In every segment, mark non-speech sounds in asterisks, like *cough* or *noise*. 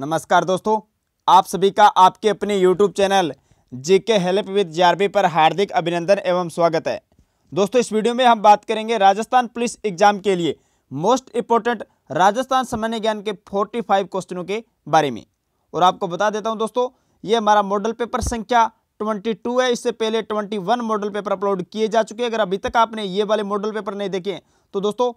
नमस्कार दोस्तों आप सभी का आपके अपने YouTube चैनल जी के हेल्प विद जे पर हार्दिक अभिनंदन एवं स्वागत है दोस्तों इस वीडियो में हम बात करेंगे राजस्थान पुलिस एग्जाम के लिए मोस्ट इम्पोर्टेंट राजस्थान सामान्य ज्ञान के 45 क्वेश्चनों के बारे में और आपको बता देता हूं दोस्तों ये हमारा मॉडल पेपर संख्या 22 है इससे पहले 21 मॉडल पेपर अपलोड किए जा चुके हैं अगर अभी तक आपने ये वाले मॉडल पेपर नहीं देखे तो दोस्तों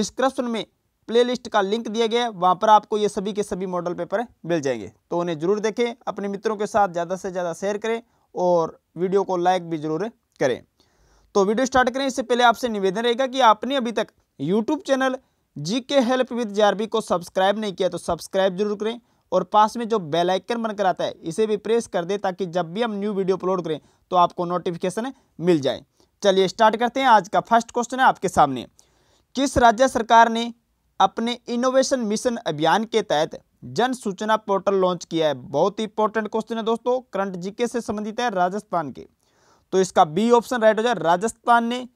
डिस्क्रिप्शन में प्लेलिस्ट का लिंक दिया गया है वहाँ पर आपको ये सभी के सभी मॉडल पेपर मिल जाएंगे तो उन्हें ज़रूर देखें अपने मित्रों के साथ ज़्यादा से ज़्यादा शेयर करें और वीडियो को लाइक भी ज़रूर करें तो वीडियो स्टार्ट करें इससे पहले आपसे निवेदन रहेगा कि आपने अभी तक यूट्यूब चैनल जी के हेल्प विद जे को सब्सक्राइब नहीं किया तो सब्सक्राइब जरूर करें और पास में जो बेल आइकन बनकर आता है इसे भी प्रेस कर दें ताकि जब भी हम न्यू वीडियो अपलोड करें तो आपको नोटिफिकेशन मिल जाए चलिए स्टार्ट करते हैं आज का फर्स्ट क्वेश्चन है आपके सामने किस राज्य सरकार ने अपने इनोवेशन मिशन अभियान के तहत जन सूचना पोर्टल लॉन्च किया है बहुत ही इंपॉर्टेंट क्वेश्चन है दोस्तों करंट जीके से संबंधित है राजस्थान के तो इसका बी ऑप्शन राइट हो जाए राजस्थान ने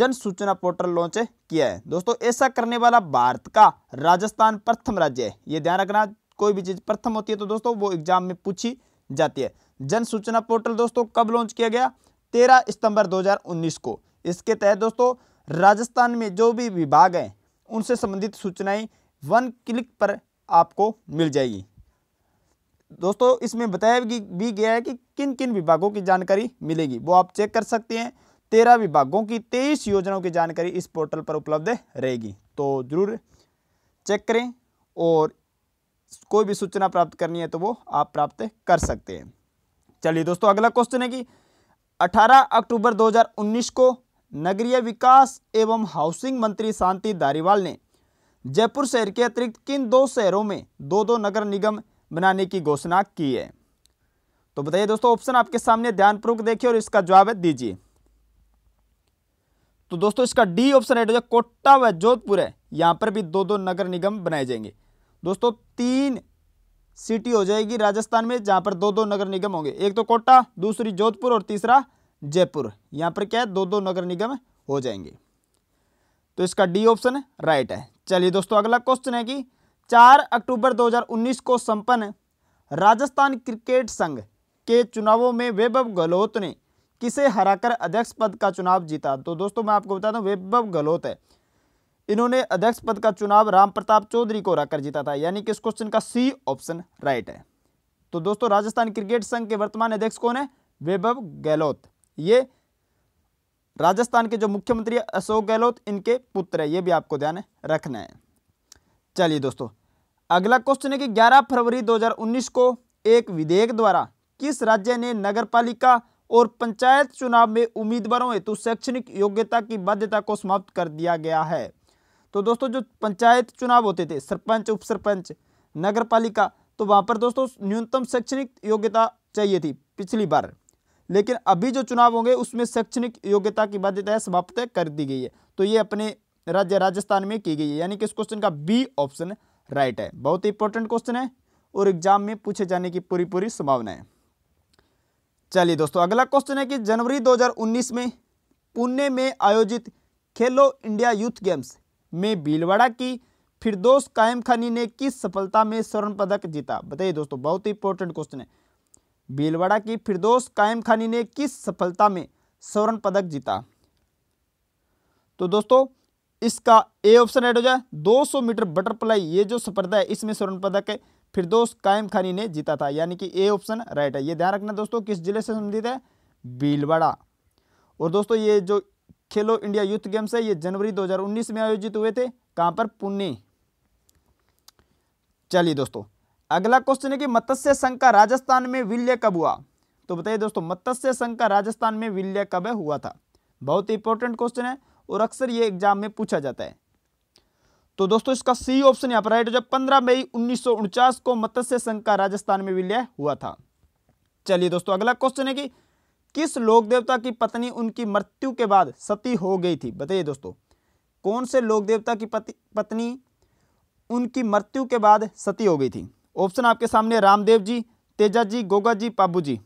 जन सूचना पोर्टल लॉन्च किया है दोस्तों ऐसा करने वाला भारत का राजस्थान प्रथम राज्य है यह ध्यान रखना कोई भी चीज़ प्रथम होती है तो दोस्तों वो एग्जाम में पूछी जाती है जन सूचना पोर्टल दोस्तों कब लॉन्च किया गया तेरह सितंबर दो को इसके तहत दोस्तों राजस्थान में जो भी विभाग हैं उनसे संबंधित सूचनाएं वन क्लिक पर आपको मिल जाएगी दोस्तों इसमें बताया भी गया है कि किन किन विभागों की जानकारी मिलेगी वो आप चेक कर सकते हैं तेरह विभागों की तेईस योजनाओं की जानकारी इस पोर्टल पर उपलब्ध रहेगी तो ज़रूर चेक करें और कोई भी सूचना प्राप्त करनी है तो वो आप प्राप्त कर सकते हैं चलिए दोस्तों अगला क्वेश्चन है कि 18 अक्टूबर 2019 को नगरीय विकास एवं हाउसिंग मंत्री शांति धारीवाल ने जयपुर शहर के अतिरिक्त किन दो शहरों में दो दो नगर निगम बनाने की घोषणा की है तो बताइए दोस्तों ऑप्शन आपके सामने ध्यानपूर्वक देखिए और इसका जवाब दीजिए तो दोस्तों इसका डी ऑप्शन है जो कोटा व जोधपुर है यहां पर भी दो दो नगर निगम बनाए जाएंगे दोस्तों तीन सिटी हो जाएगी राजस्थान में जहां पर दो दो नगर निगम होंगे एक तो कोटा दूसरी जोधपुर और तीसरा जयपुर यहाँ पर क्या है दो दो नगर निगम हो जाएंगे तो इसका डी ऑप्शन राइट है चलिए दोस्तों अगला क्वेश्चन है कि चार अक्टूबर 2019 को संपन्न राजस्थान क्रिकेट संघ के चुनावों में वैभव गहलोत ने किसे हराकर अध्यक्ष पद का चुनाव जीता तो दोस्तों मैं आपको बता दूं वैभव गहलोत है इन्होंने अध्यक्ष पद का चुनाव राम प्रताप चौधरी को हराकर जीता था यानी कि इस क्वेश्चन का सी ऑप्शन राइट है तो दोस्तों राजस्थान क्रिकेट संघ के वर्तमान अध्यक्ष कौन है वैभव गहलोत ये राजस्थान के जो मुख्यमंत्री अशोक गहलोत इनके पुत्र है ये भी आपको ध्यान रखना है चलिए दोस्तों अगला क्वेश्चन है कि 11 फरवरी 2019 को एक विधेयक द्वारा किस राज्य ने पालिका और पंचायत चुनाव में उम्मीदवारों हेतु शैक्षणिक योग्यता की बाध्यता को समाप्त कर दिया गया है तो दोस्तों जो पंचायत चुनाव होते थे सरपंच उप सरपंच नगर पालिका तो वहां पर दोस्तों न्यूनतम शैक्षणिक योग्यता चाहिए थी पिछली बार लेकिन अभी जो चुनाव होंगे उसमें शैक्षणिक योग्यता की बाध्यता समाप्त कर दी गई है तो ये अपने राज्य राजस्थान में की गई है यानी कि इस क्वेश्चन का बी ऑप्शन राइट है बहुत ही इंपॉर्टेंट क्वेश्चन है और एग्जाम में पूछे जाने की पूरी पूरी संभावना है चलिए दोस्तों अगला क्वेश्चन है कि जनवरी 2019 में पुणे में आयोजित खेलो इंडिया यूथ गेम्स में भीलवाड़ा की फिरदोस कायम खानी ने किस सफलता में स्वर्ण पदक जीता बताइए दोस्तों बहुत ही इंपॉर्टेंट क्वेश्चन है भीलवाड़ा की फिरदोस कायम खानी ने किस सफलता में स्वर्ण पदक जीता तो दोस्तों इसका ए ऑप्शन ऐड हो जाए 200 मीटर बटरफ्लाई ये जो स्पर्धा है इसमें स्वर्ण पदक फिरदोस कायम खानी ने जीता था यानी कि ए ऑप्शन राइट है ये ध्यान रखना दोस्तों किस जिले से संबंधित है भीलवाड़ा और दोस्तों ये जो खेलो इंडिया यूथ गेम्स है ये जनवरी 2019 में आयोजित हुए थे कहां पर पुणे चलिए दोस्तों अगला क्वेश्चन है कि मत्स्य संघ का राजस्थान में विलय कब हुआ तो बताइए दोस्तों मत्स्य संघ का राजस्थान में विलय कब हुआ था बहुत इंपॉर्टेंट क्वेश्चन है और अक्सर ये एग्जाम में पूछा जाता है तो दोस्तों इसका सी ऑप्शन यहां पर राइट हो जाए पंद्रह मई उन्नीस को मत्स्य संघ का राजस्थान में विलय हुआ था चलिए दोस्तों अगला क्वेश्चन है कि किस लोक देवता की पत्नी उनकी मृत्यु के बाद सती हो गई थी बताइए दोस्तों कौन से लोक देवता की पति पत्नी उनकी मृत्यु के बाद सती हो गई थी ऑप्शन आपके सामने रामदेव जी तेजा जी गोगा जी पाबू जी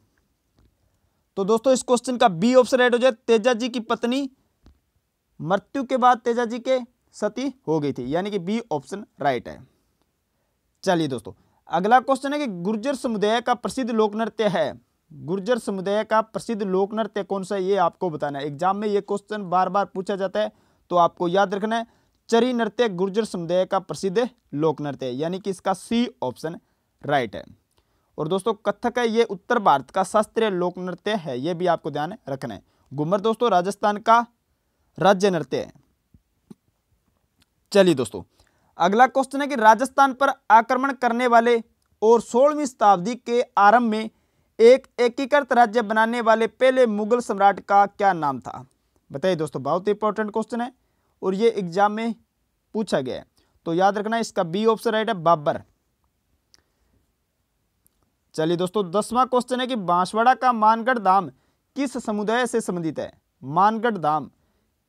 तो दोस्तों इस क्वेश्चन का बी ऑप्शन राइट हो जाए तेजा जी की पत्नी मृत्यु के बाद तेजा जी के सती हो गई थी यानी कि बी ऑप्शन राइट है चलिए दोस्तों अगला क्वेश्चन है कि गुर्जर समुदाय का प्रसिद्ध लोक नृत्य है गुर्जर समुदाय का प्रसिद्ध लोक नृत्य कौन सा है ये आपको बताना है एग्जाम में ये क्वेश्चन बार बार पूछा जाता है तो आपको याद रखना है चरी नृत्य गुर्जर समुदाय का प्रसिद्ध लोक नृत्य यानी कि इसका सी ऑप्शन राइट है और दोस्तों कथक है ये उत्तर भारत का शास्त्रीय लोक नृत्य है ये भी आपको ध्यान रखना है घूमर दोस्तों राजस्थान का राज्य नृत्य है चलिए दोस्तों अगला क्वेश्चन है कि राजस्थान पर आक्रमण करने वाले और सोलहवीं शताब्दी के आरंभ में एक एकीकृत राज्य बनाने वाले पहले मुगल सम्राट का क्या नाम था बताइए दोस्तों बहुत इंपॉर्टेंट क्वेश्चन है और ये एग्जाम में पूछा गया है तो याद रखना इसका बी ऑप्शन राइट है बाबर चलिए दोस्तों दसवां क्वेश्चन है कि बांसवाड़ा का मानगढ़ धाम किस समुदाय से संबंधित है मानगढ़ धाम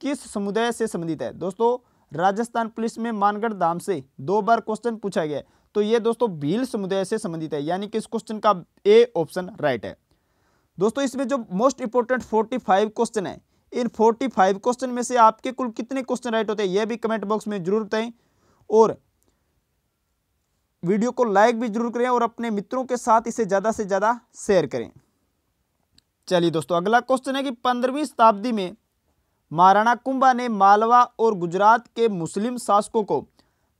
किस समुदाय से संबंधित है दोस्तों राजस्थान पुलिस में मानगढ़ धाम से दो बार क्वेश्चन पूछा गया तो ये दोस्तों भील समुदाय से संबंधित है यानी कि इस क्वेश्चन का ए ऑप्शन राइट है दोस्तों इसमें जो मोस्ट इंपोर्टेंट 45 क्वेश्चन है इन 45 क्वेश्चन में से आपके कुल कितने क्वेश्चन राइट होते हैं यह भी कमेंट बॉक्स में जरूर बताएं और वीडियो को लाइक भी जरूर करें और अपने मित्रों के साथ इसे ज़्यादा से ज़्यादा शेयर करें चलिए दोस्तों अगला क्वेश्चन है कि पंद्रहवीं शताब्दी में महाराणा कुंभा ने मालवा और गुजरात के मुस्लिम शासकों को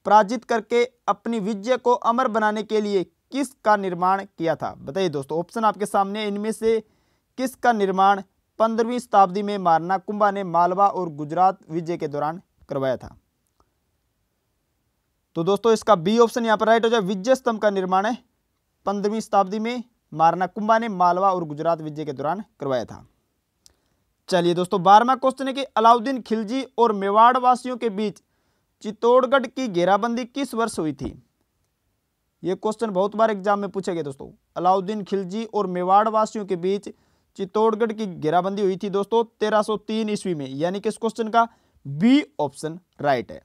पराजित करके अपनी विजय को अमर बनाने के लिए किसका निर्माण किया था बताइए दोस्तों ऑप्शन आपके सामने इनमें से किसका निर्माण पंद्रहवीं शताब्दी में मारना कुंभा ने मालवा और गुजरात विजय के दौरान करवाया था तो दोस्तों इसका बी ऑप्शन यहां पर राइट हो जाए विजय स्तंभ का निर्माण है पंद्रहवीं शताब्दी में मारना कुंभा ने मालवा और गुजरात विजय के दौरान करवाया था चलिए दोस्तों बारहवा क्वेश्चन है कि अलाउद्दीन खिलजी और मेवाड़ वासियों के बीच चित्तौड़गढ़ की घेराबंदी किस वर्ष हुई थी यह क्वेश्चन बहुत बार एग्जाम में पूछे गए दोस्तों अलाउद्दीन खिलजी और मेवाड़ वासियों के बीच चित्तौड़गढ़ की घेराबंदी हुई थी दोस्तों 1303 ईस्वी में यानी कि इस क्वेश्चन का बी ऑप्शन राइट है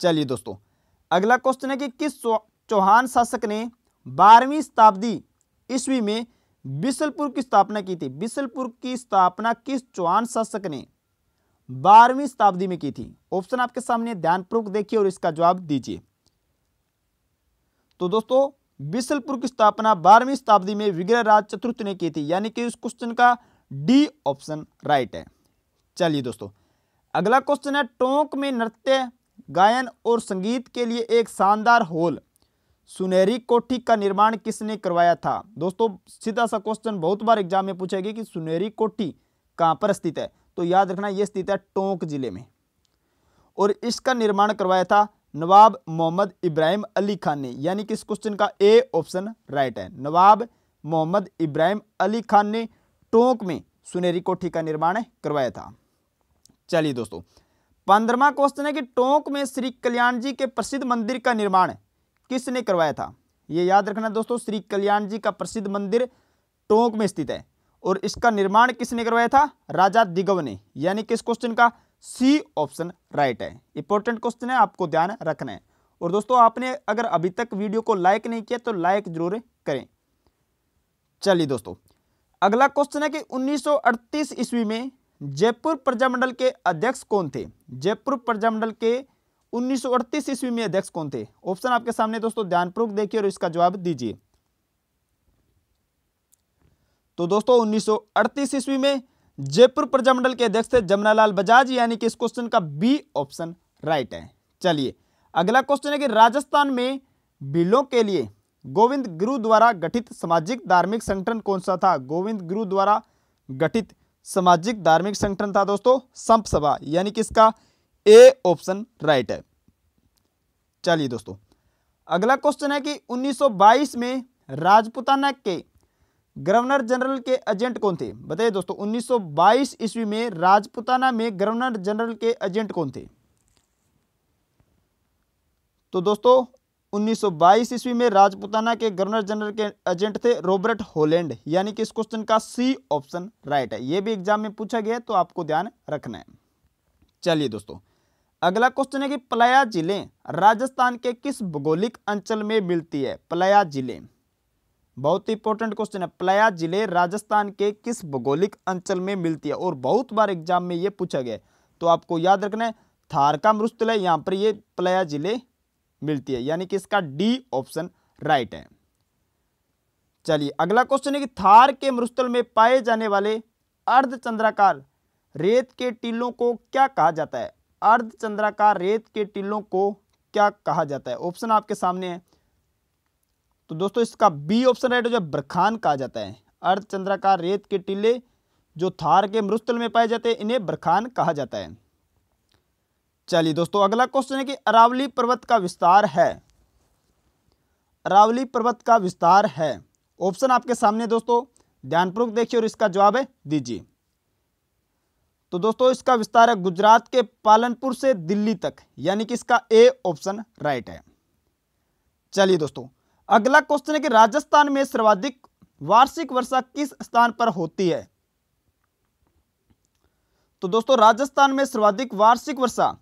चलिए दोस्तों अगला क्वेश्चन है कि किस चौहान शासक ने बारहवीं शताब्दी ईस्वी में बिसलपुर की स्थापना की थी बिसलपुर की स्थापना किस चौहान शासक ने बारहवीं शताब्दी में की थी ऑप्शन आपके सामने ध्यानपूर्वक देखिए और इसका जवाब दीजिए तो दोस्तों बिसलपुर की स्थापना बारहवीं शताब्दी में विग्रह राज चतुर्थ ने की थी यानी कि इस क्वेश्चन का डी ऑप्शन राइट है चलिए दोस्तों अगला क्वेश्चन है टोंक में नृत्य गायन और संगीत के लिए एक शानदार हॉल सुनहरी कोठी का निर्माण किसने करवाया था दोस्तों सीधा सा क्वेश्चन बहुत बार एग्जाम में पूछेगी कि सुनहरी कोठी कहाँ पर स्थित है तो याद रखना यह स्थित है टोंक जिले में और इसका निर्माण करवाया था नवाब मोहम्मद इब्राहिम अली खान ने यानी कि इस क्वेश्चन का ए ऑप्शन राइट है नवाब मोहम्मद इब्राहिम अली खान ने टोंक में सुनेरी कोठी का निर्माण करवाया था चलिए दोस्तों पंद्रवा क्वेश्चन है कि टोंक में श्री कल्याण जी के प्रसिद्ध मंदिर का निर्माण किसने करवाया था ये याद रखना दोस्तों श्री कल्याण जी का प्रसिद्ध मंदिर टोंक में स्थित है और इसका निर्माण किसने करवाया था राजा दिगव ने यानी किस क्वेश्चन का सी ऑप्शन राइट है इंपॉर्टेंट क्वेश्चन है आपको ध्यान रखना है और दोस्तों आपने अगर अभी तक वीडियो को लाइक नहीं किया तो लाइक जरूर करें चलिए दोस्तों अगला क्वेश्चन है कि 1938 ईस्वी में जयपुर प्रजामंडल के अध्यक्ष कौन थे जयपुर प्रजामंडल के 1938 ईस्वी में अध्यक्ष कौन थे ऑप्शन आपके सामने दोस्तों ध्यानपूर्वक देखिए और इसका जवाब दीजिए तो दोस्तों 1938 ईस्वी में जयपुर प्रजामंडल के अध्यक्ष थे जमनालाल बजाज यानी कि इस क्वेश्चन का बी ऑप्शन राइट है चलिए अगला क्वेश्चन है कि राजस्थान में बिलों के लिए गोविंद गुरु द्वारा गठित सामाजिक धार्मिक संगठन कौन सा था गोविंद गुरु द्वारा गठित सामाजिक धार्मिक संगठन था दोस्तों संप सभा यानी कि इसका ए ऑप्शन राइट है चलिए दोस्तों अगला क्वेश्चन है कि 1922 में राजपुताना के गवर्नर जनरल के एजेंट कौन थे बताइए दोस्तों 1922 ईस्वी में राजपुताना में गवर्नर जनरल के एजेंट कौन थे तो दोस्तों 1922 ईस्वी में राजपुताना के गवर्नर जनरल के एजेंट थे रॉबर्ट होलैंड यानी कि इस क्वेश्चन का सी ऑप्शन राइट है यह भी एग्जाम में पूछा गया तो आपको ध्यान रखना है चलिए दोस्तों अगला क्वेश्चन है कि पलाया जिले राजस्थान के किस भौगोलिक अंचल में मिलती है पलाया जिले बहुत ही इंपॉर्टेंट क्वेश्चन है प्लया जिले राजस्थान के किस भौगोलिक अंचल में मिलती है और बहुत बार एग्जाम में ये पूछा गया तो आपको याद रखना है थार का है यहाँ पर ये प्लया जिले मिलती है यानी कि इसका डी ऑप्शन राइट है चलिए अगला क्वेश्चन है कि थार के मरुस्थल में पाए जाने वाले अर्धचंद्राकार रेत के टीलों को क्या कहा जाता है अर्धचंद्राकार रेत के टीलों को क्या कहा जाता है ऑप्शन आपके सामने है तो दोस्तों इसका बी ऑप्शन राइट हो जाए बरखान कहा जाता है अर्धचंद्राकार रेत के टीले जो थार के मरुस्थल में पाए जाते हैं इन्हें बरखान कहा जाता है चलिए दोस्तों अगला क्वेश्चन है कि अरावली पर्वत का विस्तार है अरावली पर्वत का विस्तार है ऑप्शन आपके सामने दोस्तों ध्यानपूर्वक देखिए और इसका जवाब है दीजिए तो दोस्तों इसका विस्तार है गुजरात के पालनपुर से दिल्ली तक यानी कि इसका ए ऑप्शन राइट है चलिए दोस्तों अगला क्वेश्चन है कि राजस्थान में सर्वाधिक वार्षिक वर्षा किस स्थान पर होती है तो दोस्तों राजस्थान में सर्वाधिक वार्षिक वर्षा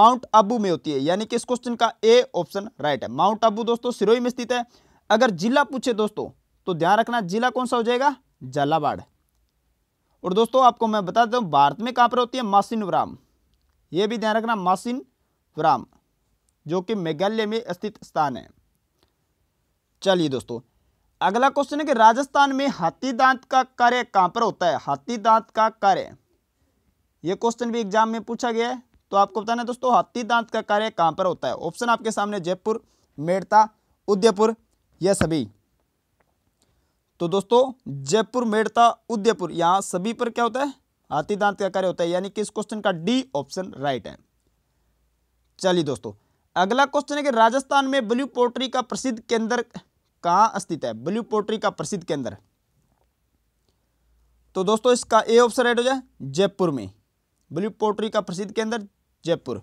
माउंट आबू में होती है यानी कि इस क्वेश्चन का ए ऑप्शन राइट है माउंट आबू दोस्तों सिरोही में स्थित है अगर जिला पूछे दोस्तों तो ध्यान रखना जिला कौन सा हो जाएगा झालावाड़ और दोस्तों आपको मैं बता दूं भारत में कहां पर होती है मासिनवराम यह भी ध्यान रखना मासिनवराम जो कि मेघालय में स्थित स्थान है चलिए दोस्तों अगला क्वेश्चन है कि राजस्थान में हाथी दांत का कार्य कहां पर होता है हाथी दांत का कार्य यह क्वेश्चन भी एग्जाम में पूछा गया है तो आपको बताना दोस्तों हाथी दांत का कार्य कहां पर होता है ऑप्शन आपके सामने जयपुर मेड़ता उदयपुर यह सभी तो दोस्तों जयपुर मेड़ता उदयपुर यहां सभी पर क्या होता है हाथी दांत का कार्य होता है यानी कि इस क्वेश्चन का डी ऑप्शन राइट है चलिए दोस्तों अगला क्वेश्चन है कि राजस्थान में ब्लू पोल्ट्री का प्रसिद्ध केंद्र कहाँ स्थित है ब्लू पोट्री का प्रसिद्ध केंद्र तो दोस्तों इसका ए ऑप्शन राइट हो जाए जयपुर में ब्लू पोट्री का प्रसिद्ध केंद्र जयपुर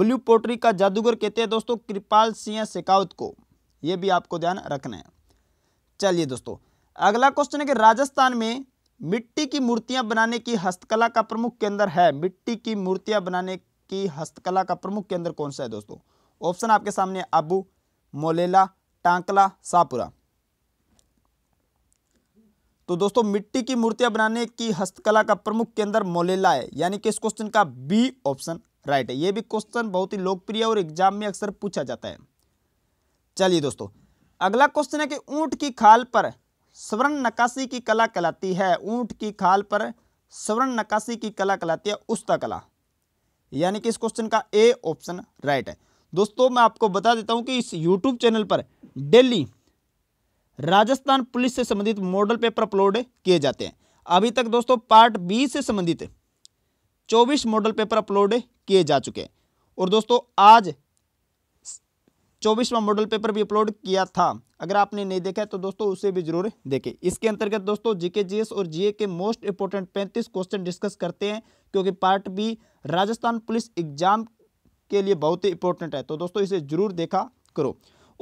ब्लू पोट्री का जादूगर कहते हैं दोस्तों कृपाल सिंह शेखावत को यह भी आपको ध्यान रखना है चलिए दोस्तों अगला क्वेश्चन है कि राजस्थान में मिट्टी की मूर्तियां बनाने की हस्तकला का प्रमुख केंद्र है मिट्टी की मूर्तियां बनाने की हस्तकला का प्रमुख केंद्र कौन सा है दोस्तों ऑप्शन आपके सामने अबू मोलेला टांकला सापुरा तो दोस्तों मिट्टी की मूर्तियां बनाने की हस्तकला का प्रमुख केंद्र मोलेला है यानी कि इस क्वेश्चन का बी ऑप्शन राइट है यह भी क्वेश्चन बहुत ही लोकप्रिय और एग्जाम में अक्सर पूछा जाता है चलिए दोस्तों अगला क्वेश्चन है कि ऊंट की खाल पर स्वर्ण नकाशी की कला कहलाती है ऊंट की खाल पर स्वर्ण नकाशी की कला कहलाती है उस्ता कला यानी कि इस क्वेश्चन का ए ऑप्शन राइट है दोस्तों मैं आपको बता देता हूं कि इस यूट्यूब चैनल पर डेली राजस्थान पुलिस से संबंधित मॉडल पेपर अपलोड किए जाते हैं अभी तक दोस्तों पार्ट बी से संबंधित चौबीस मॉडल पेपर अपलोड किए जा चुके हैं और दोस्तों आज चौबीसवा मॉडल पेपर भी अपलोड किया था अगर आपने नहीं देखा है तो दोस्तों उसे भी जरूर देखें इसके अंतर्गत दोस्तों जीके जीएस और जीए के मोस्ट इंपोर्टेंट पैंतीस क्वेश्चन डिस्कस करते हैं क्योंकि part B Rajasthan police exam के लिए बहुत ही इंपॉर्टेंट है तो दोस्तों इसे जरूर देखा करो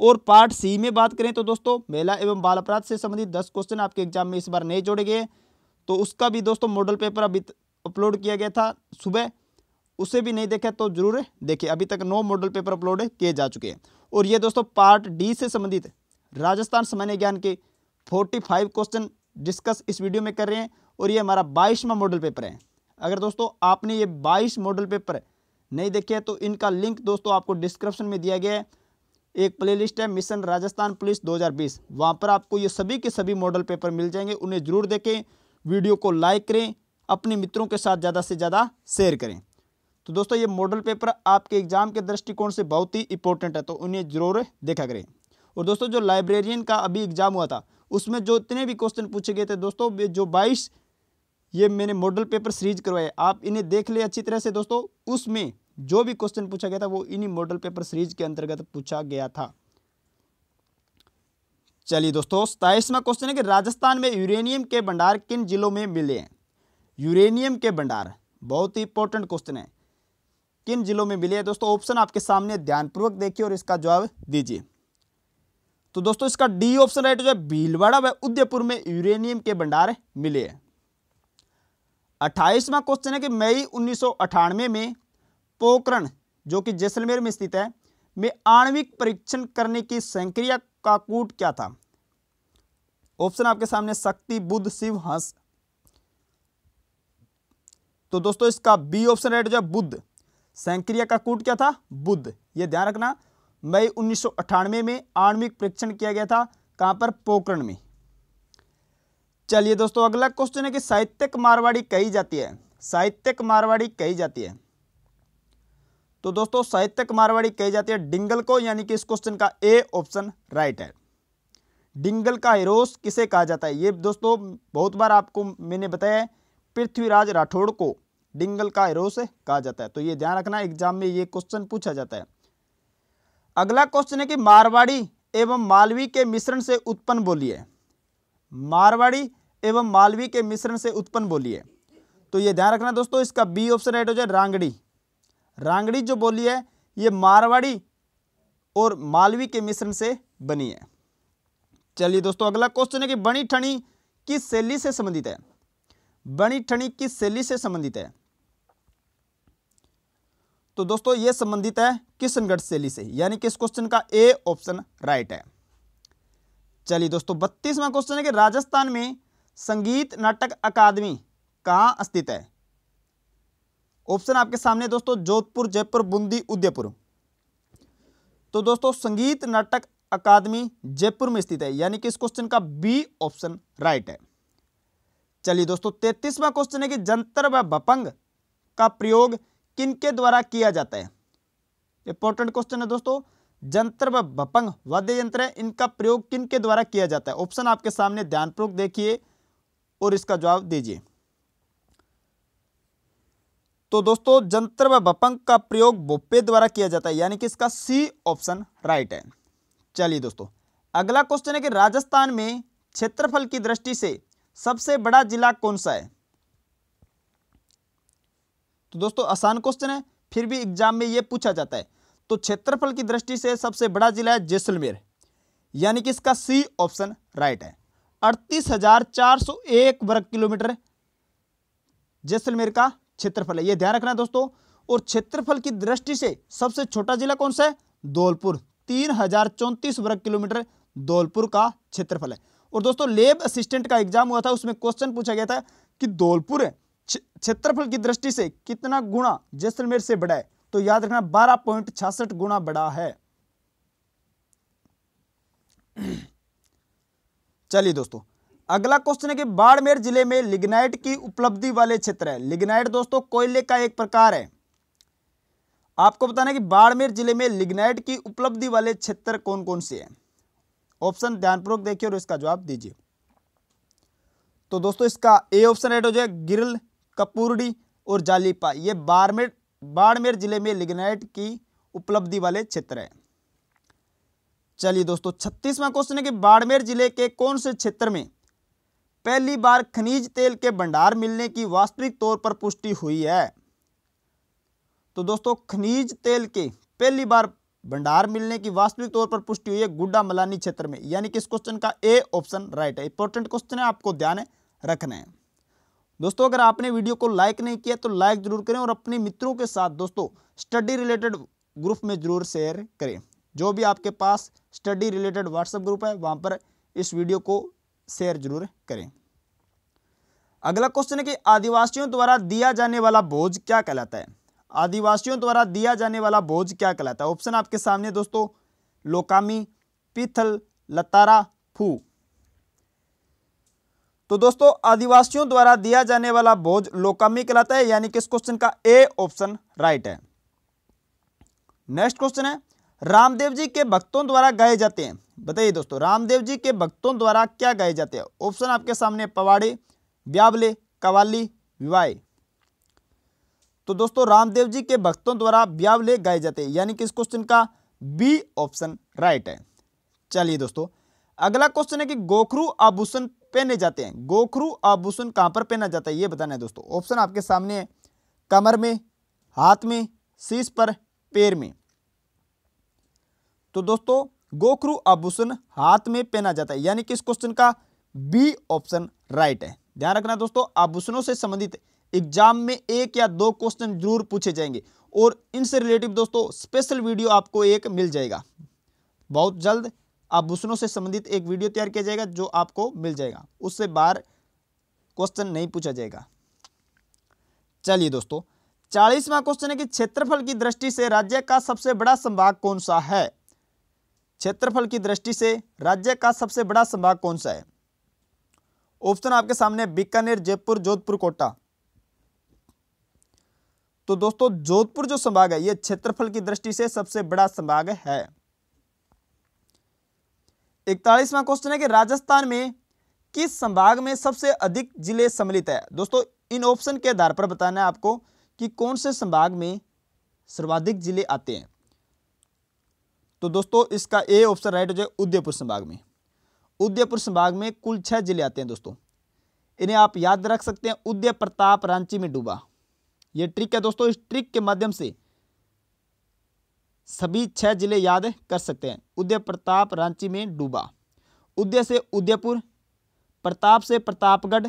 और पार्ट सी में बात करें तो दोस्तों महिला एवं बाल अपराध से संबंधित दस क्वेश्चन आपके एग्जाम में इस बार नहीं जोड़े गए तो उसका भी दोस्तों मॉडल पेपर अभी अपलोड किया गया था सुबह उसे भी नहीं देखा तो जरूर देखिए अभी तक नौ मॉडल पेपर अपलोड किए जा चुके हैं और ये दोस्तों पार्ट डी से संबंधित राजस्थान सामान्य ज्ञान के 45 क्वेश्चन डिस्कस इस वीडियो में कर रहे हैं और ये हमारा बाईसवा मॉडल पेपर है अगर दोस्तों आपने ये बाईस मॉडल पेपर नहीं देखे तो इनका लिंक दोस्तों आपको डिस्क्रिप्शन में दिया गया है एक प्लेलिस्ट है मिशन राजस्थान पुलिस 2020 वहां पर आपको ये सभी के सभी मॉडल पेपर मिल जाएंगे उन्हें जरूर देखें वीडियो को लाइक करें अपने मित्रों के साथ ज़्यादा से ज़्यादा शेयर करें तो दोस्तों ये मॉडल पेपर आपके एग्जाम के दृष्टिकोण से बहुत ही इंपॉर्टेंट है तो उन्हें जरूर देखा करें और दोस्तों जो लाइब्रेरियन का अभी एग्जाम हुआ था उसमें जो इतने भी क्वेश्चन पूछे गए थे दोस्तों जो बाईस ये मैंने मॉडल पेपर सीरीज करवाया आप इन्हें देख ले अच्छी तरह से दोस्तों उसमें जो भी क्वेश्चन पूछा गया था वो इन्हीं मॉडल पेपर सीरीज के अंतर्गत पूछा गया था चलिए दोस्तों सताइसवा क्वेश्चन है कि राजस्थान में यूरेनियम के भंडार किन जिलों में मिले हैं यूरेनियम के भंडार बहुत ही इंपॉर्टेंट क्वेश्चन है किन जिलों में मिले हैं दोस्तों ऑप्शन आपके सामने ध्यानपूर्वक देखिए और इसका जवाब दीजिए तो दोस्तों इसका डी ऑप्शन राइट जो है भीलवाड़ा व उदयपुर में यूरेनियम के भंडार मिले हैं अट्ठाईसवां क्वेश्चन है कि मई उन्नीस में पोकरण जो कि जैसलमेर में स्थित है में आणविक परीक्षण करने की संक्रिया का कूट क्या था ऑप्शन आपके सामने शक्ति बुद्ध शिव हंस तो दोस्तों इसका बी ऑप्शन राइट हो जाए बुद्ध संक्रिया का कूट क्या था बुद्ध ये ध्यान रखना मई उन्नीस में आणविक परीक्षण किया गया था कहां पर पोकरण में चलिए दोस्तों अगला क्वेश्चन है कि साहित्यिक मारवाड़ी कही जाती है साहित्यिक मारवाड़ी कही जाती है तो दोस्तों साहित्यिक मारवाड़ी कही जाती है डिंगल को यानी कि इस क्वेश्चन का ए ऑप्शन राइट है डिंगल का हिरोस किसे कहा जाता है ये दोस्तों बहुत बार आपको मैंने बताया है पृथ्वीराज राठौड़ को डिंगल का हिरोस कहा जाता है तो ये ध्यान रखना एग्जाम में ये क्वेश्चन पूछा जाता है अगला क्वेश्चन है कि मारवाड़ी एवं मालवी के मिश्रण से उत्पन्न बोली है मारवाड़ी एवं मालवी के मिश्रण से उत्पन्न बोली है तो ये ध्यान रखना दोस्तों इसका बी ऑप्शन राइट हो जाए रांगड़ी रांगड़ी जो बोली है ये मारवाड़ी और मालवी के मिश्रण से बनी है चलिए दोस्तों अगला क्वेश्चन है कि बनी ठणी किस शैली से संबंधित है बनी ठणी किस शैली से संबंधित है तो दोस्तों ये संबंधित है किशनगढ़ शैली से यानी कि इस क्वेश्चन का ए ऑप्शन राइट है चलिए दोस्तों बत्तीसवां क्वेश्चन है कि राजस्थान में संगीत नाटक अकादमी कहाँ स्थित है ऑप्शन आपके सामने दोस्तों जोधपुर जयपुर बूंदी उदयपुर तो दोस्तों संगीत नाटक अकादमी जयपुर में स्थित है यानी कि इस क्वेश्चन का बी ऑप्शन राइट है चलिए दोस्तों तैतीसवां क्वेश्चन है कि जंतर व भपंग का प्रयोग किनके द्वारा किया जाता है इंपॉर्टेंट क्वेश्चन है दोस्तों जंत्र व भपंग वाद्य यंत्र है इनका प्रयोग किन के द्वारा किया जाता है ऑप्शन आपके सामने ध्यानपूर्वक देखिए और इसका जवाब दीजिए तो दोस्तों जंत्र व भपंग का प्रयोग बोपे द्वारा किया जाता है यानी कि इसका सी ऑप्शन राइट है चलिए दोस्तों अगला क्वेश्चन है कि राजस्थान में क्षेत्रफल की दृष्टि से सबसे बड़ा जिला कौन सा है तो दोस्तों आसान क्वेश्चन है फिर भी एग्जाम में यह पूछा जाता है तो क्षेत्रफल की दृष्टि से सबसे बड़ा जिला है जैसलमेर यानी कि इसका सी ऑप्शन राइट है अड़तीस हजार चार सौ एक वर्ग किलोमीटर जैसलमेर का क्षेत्रफल है यह ध्यान रखना दोस्तों और क्षेत्रफल की दृष्टि से सबसे छोटा जिला कौन सा है धौलपुर तीन हजार चौंतीस वर्ग किलोमीटर धौलपुर का क्षेत्रफल है और दोस्तों लेब असिस्टेंट का एग्जाम हुआ था उसमें क्वेश्चन पूछा गया था कि धौलपुर क्षेत्रफल की दृष्टि से कितना गुणा जैसलमेर से बड़ा है तो याद रखना बारह पॉइंट छियासठ गुना बड़ा है *clears throat* चलिए दोस्तों अगला क्वेश्चन है कि बाड़मेर जिले में लिग्नाइट की उपलब्धि वाले क्षेत्र है लिग्नाइट दोस्तों कोयले का एक प्रकार है आपको बताना है कि बाड़मेर जिले में लिग्नाइट की उपलब्धि वाले क्षेत्र कौन कौन से हैं ऑप्शन ध्यानपूर्वक देखिए और इसका जवाब दीजिए तो दोस्तों इसका ए ऑप्शन राइट हो जाए गिरल कपूरडी और जालीपा ये बाड़मेर बाड़मेर जिले में लिग्नाइट की उपलब्धि वाले क्षेत्र हैं चलिए दोस्तों छत्तीसवां क्वेश्चन है कि बाड़मेर जिले के कौन से क्षेत्र में पहली बार खनिज तेल के भंडार मिलने की वास्तविक तौर पर पुष्टि हुई है तो दोस्तों खनिज तेल के पहली बार भंडार मिलने की वास्तविक तौर पर पुष्टि हुई है गुड्डा मलानी क्षेत्र में यानी कि इस क्वेश्चन का ए ऑप्शन राइट है इंपॉर्टेंट क्वेश्चन है आपको ध्यान रखना है दोस्तों अगर आपने वीडियो को लाइक नहीं किया तो लाइक जरूर करें और अपने मित्रों के साथ दोस्तों स्टडी रिलेटेड ग्रुप में जरूर शेयर करें जो भी आपके पास स्टडी रिलेटेड व्हाट्सएप ग्रुप है वहाँ पर इस वीडियो को शेयर जरूर करें अगला क्वेश्चन है कि आदिवासियों द्वारा दिया जाने वाला बोझ क्या कहलाता है आदिवासियों द्वारा दिया जाने वाला बोझ क्या कहलाता है ऑप्शन आपके सामने दोस्तों लोकामी पीथल लतारा फू तो दोस्तों आदिवासियों द्वारा दिया जाने वाला बोझ लोकामी कहलाता है यानी कि इस क्वेश्चन का ए ऑप्शन राइट है नेक्स्ट क्वेश्चन है रामदेव जी के भक्तों द्वारा गाए जाते हैं बताइए दोस्तों रामदेव जी के भक्तों द्वारा क्या गाए जाते हैं ऑप्शन आपके सामने पवाड़ी ब्यावले कवाली विवाह तो दोस्तों रामदेव जी के भक्तों द्वारा ब्यावले गाए जाते हैं यानी कि इस क्वेश्चन का बी ऑप्शन राइट है चलिए दोस्तों अगला क्वेश्चन है कि गोखरू आभूषण पहने जाते हैं गोखरू आभूषण कहाँ पर पहना जाता है ये बताना है दोस्तों ऑप्शन आपके सामने है कमर में हाथ में शीश पर पैर में तो दोस्तों गोखरू आभूषण हाथ में पहना जाता है यानी कि इस क्वेश्चन का बी ऑप्शन राइट है ध्यान रखना दोस्तों आभूषणों से संबंधित एग्जाम में एक या दो क्वेश्चन जरूर पूछे जाएंगे और इनसे रिलेटिव दोस्तों स्पेशल वीडियो आपको एक मिल जाएगा बहुत जल्द आभूषणों से संबंधित एक वीडियो तैयार किया जाएगा जो आपको मिल जाएगा उससे बाहर क्वेश्चन नहीं पूछा जाएगा चलिए दोस्तों चालीसवां क्वेश्चन है कि क्षेत्रफल की दृष्टि से राज्य का सबसे बड़ा संभाग कौन सा है क्षेत्रफल की दृष्टि से राज्य का सबसे बड़ा संभाग कौन सा है ऑप्शन आपके सामने बीकानेर जयपुर जोधपुर कोटा तो दोस्तों जोधपुर जो संभाग है यह क्षेत्रफल की दृष्टि से सबसे बड़ा संभाग है इकतालीसवां क्वेश्चन है कि राजस्थान में किस संभाग में सबसे अधिक जिले सम्मिलित है दोस्तों इन ऑप्शन के आधार पर बताना है आपको कि कौन से संभाग में सर्वाधिक जिले आते हैं तो दोस्तों इसका ए ऑप्शन राइट हो जाए उदयपुर संभाग में उदयपुर संभाग में कुल छह जिले आते हैं दोस्तों इन्हें आप याद रख सकते हैं उदय प्रताप रांची में डूबा ये ट्रिक है दोस्तों इस ट्रिक के माध्यम से सभी छः जिले याद कर सकते हैं उदय प्रताप रांची में डूबा उदय से उदयपुर प्रताप से प्रतापगढ़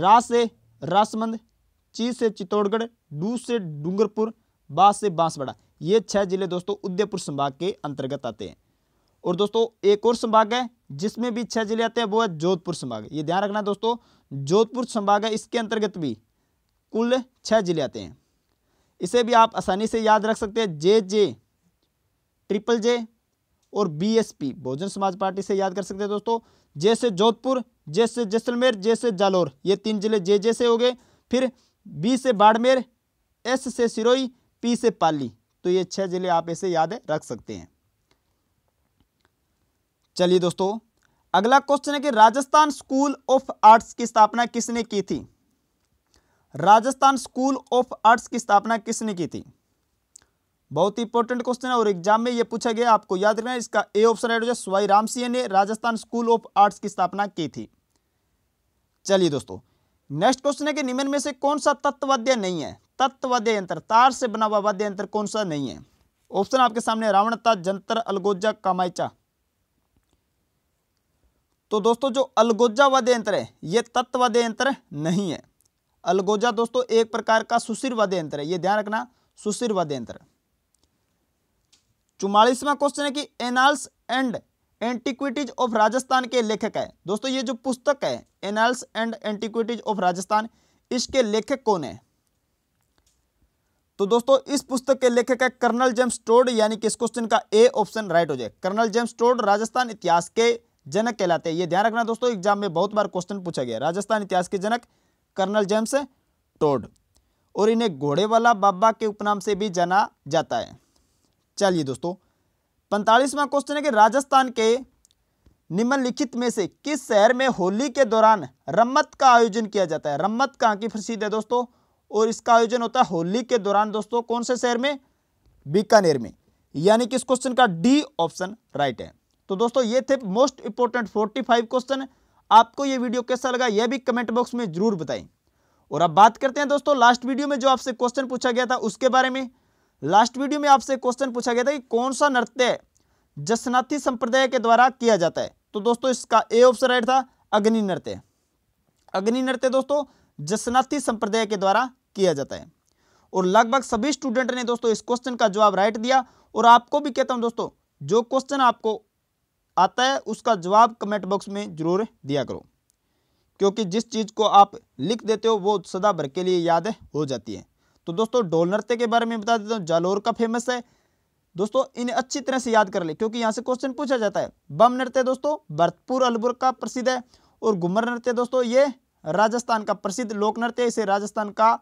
रा से रासमंद ची से चित्तौड़गढ़ डू से डूंगरपुर बास से बांसवाड़ा ये छह जिले दोस्तों उदयपुर संभाग के अंतर्गत आते हैं और दोस्तों एक और संभाग है जिसमें भी छह जिले आते हैं वो है जोधपुर संभाग ये ध्यान रखना दोस्तों जोधपुर संभाग है इसके अंतर्गत भी कुल छह जिले आते हैं इसे भी आप आसानी से याद रख सकते हैं जे जे ट्रिपल जे और बीएसपी बहुजन समाज पार्टी से याद कर सकते हैं दोस्तों जे से जोधपुर जे से जैसलमेर जे से जालोर ये तीन जिले जे जे से हो गए फिर बी से बाड़मेर एस से सिरोई पी से पाली तो ये छह जिले आप ऐसे याद रख सकते हैं चलिए दोस्तों अगला क्वेश्चन है कि राजस्थान स्कूल ऑफ आर्ट्स की स्थापना किसने की थी राजस्थान स्कूल ऑफ आर्ट्स की स्थापना किसने की थी बहुत ही इंपॉर्टेंट क्वेश्चन है और एग्जाम में यह पूछा गया आपको याद रखना इसका ए ऑप्शन राइट हो जाए स्वाई रामसिंह ने राजस्थान स्कूल ऑफ आर्ट्स की स्थापना की थी चलिए दोस्तों नेक्स्ट क्वेश्चन है कि निम्न में से कौन सा तत्ववाद्य नहीं है तत्ववाद्य यंत्र तार से बना हुआ वाद्य यंत्र कौन सा नहीं है ऑप्शन आपके सामने रावणता जंतर अलगोजा कामाइचा तो दोस्तों जो अलगोजा वाद्य यंत्र है यह तत्ववाद्य यंत्र नहीं है अलगोजा दोस्तों एक प्रकार का सुशीर वाद्य यंत्र है ये ध्यान रखना सुशीर वाद्य यंत्र चुमालीसवा क्वेश्चन है कि annals and antiquities of Rajasthan के लेखक है दोस्तों ये जो पुस्तक है annals and antiquities of Rajasthan इसके लेखक कौन है तो दोस्तों इस पुस्तक के लेखक है कर्नल जेम्स टोड यानी कि इस क्वेश्चन का ए ऑप्शन राइट हो जाए कर्नल जेम्स टोड राजस्थान इतिहास के जनक कहलाते हैं ये ध्यान रखना दोस्तों एग्जाम में बहुत बार क्वेश्चन पूछा गया राजस्थान इतिहास के जनक कर्नल जेम्स टोड और इन्हें घोड़े वाला बाबा के उपनाम से भी जाना जाता है चलिए दोस्तों पैंतालीसवां क्वेश्चन है कि राजस्थान के निम्नलिखित में से किस शहर में होली के दौरान रम्मत का आयोजन किया जाता है रम्मत कहाँ की प्रसिद्ध है दोस्तों और इसका आयोजन होता है होली के दौरान दोस्तों कौन से शहर में बीकानेर में यानी कि इस क्वेश्चन का डी ऑप्शन राइट है तो दोस्तों ये थे मोस्ट इंपोर्टेंट 45 क्वेश्चन आपको ये वीडियो कैसा लगा यह भी कमेंट बॉक्स में जरूर बताएं और अब बात करते हैं दोस्तों लास्ट वीडियो में जो आपसे क्वेश्चन पूछा गया था उसके बारे में लास्ट वीडियो में आपसे क्वेश्चन पूछा गया था कि कौन सा नृत्य जसनाथी संप्रदाय के द्वारा किया जाता है तो दोस्तों इसका ए ऑप्शन राइट था अग्नि नृत्य अग्नि नृत्य दोस्तों जसनाथी संप्रदाय के द्वारा किया जाता है और लगभग सभी स्टूडेंट ने दोस्तों इस क्वेश्चन का जवाब राइट दिया और आपको भी कहता हूं दोस्तों जो क्वेश्चन आपको आता है उसका जवाब कमेंट बॉक्स में ज़रूर दिया करो क्योंकि जिस चीज़ को आप लिख देते हो वो सदा भर के लिए याद हो जाती है तो दोस्तों डोल नृत्य के बारे में बता देता हूँ जालोर का फेमस है दोस्तों इन्हें अच्छी तरह से याद कर ले क्योंकि यहाँ से क्वेश्चन पूछा जाता है बम नृत्य दोस्तों भरतपुर अलबुर का प्रसिद्ध है और घुमर नृत्य दोस्तों ये राजस्थान का प्रसिद्ध लोक नृत्य इसे राजस्थान का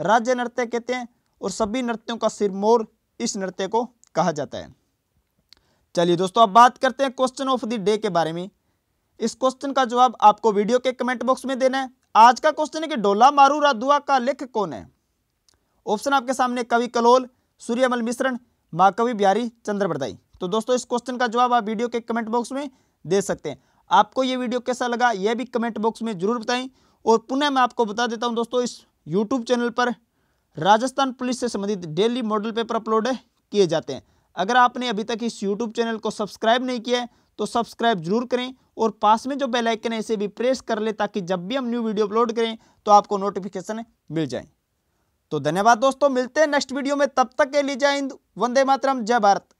राज्य नृत्य कहते हैं और सभी नृत्यों का सिरमौर इस नृत्य को कहा जाता है चलिए दोस्तों अब बात करते हैं क्वेश्चन ऑफ द डे के बारे में इस क्वेश्चन का जवाब आपको वीडियो के कमेंट बॉक्स में देना है आज का क्वेश्चन है कि डोला मारू राधुआ का लेखक कौन है ऑप्शन आपके सामने कवि कलोल सूर्यमल मिश्रण महाकवि बिहारी चंद्रप्रदाई तो दोस्तों इस क्वेश्चन का जवाब आप वीडियो के कमेंट बॉक्स में दे सकते हैं आपको ये वीडियो कैसा लगा यह भी कमेंट बॉक्स में जरूर बताएं और पुनः मैं आपको बता देता हूं दोस्तों इस यूट्यूब चैनल पर राजस्थान पुलिस से संबंधित डेली मॉडल पेपर अपलोड किए जाते हैं अगर आपने अभी तक इस यूट्यूब चैनल को सब्सक्राइब नहीं किया है तो सब्सक्राइब जरूर करें और पास में जो बेल आइकन है इसे भी प्रेस कर ले ताकि जब भी हम न्यू वीडियो अपलोड करें तो आपको नोटिफिकेशन मिल जाए तो धन्यवाद दोस्तों मिलते हैं नेक्स्ट वीडियो में तब तक के लिए जय हिंद वंदे मातरम जय भारत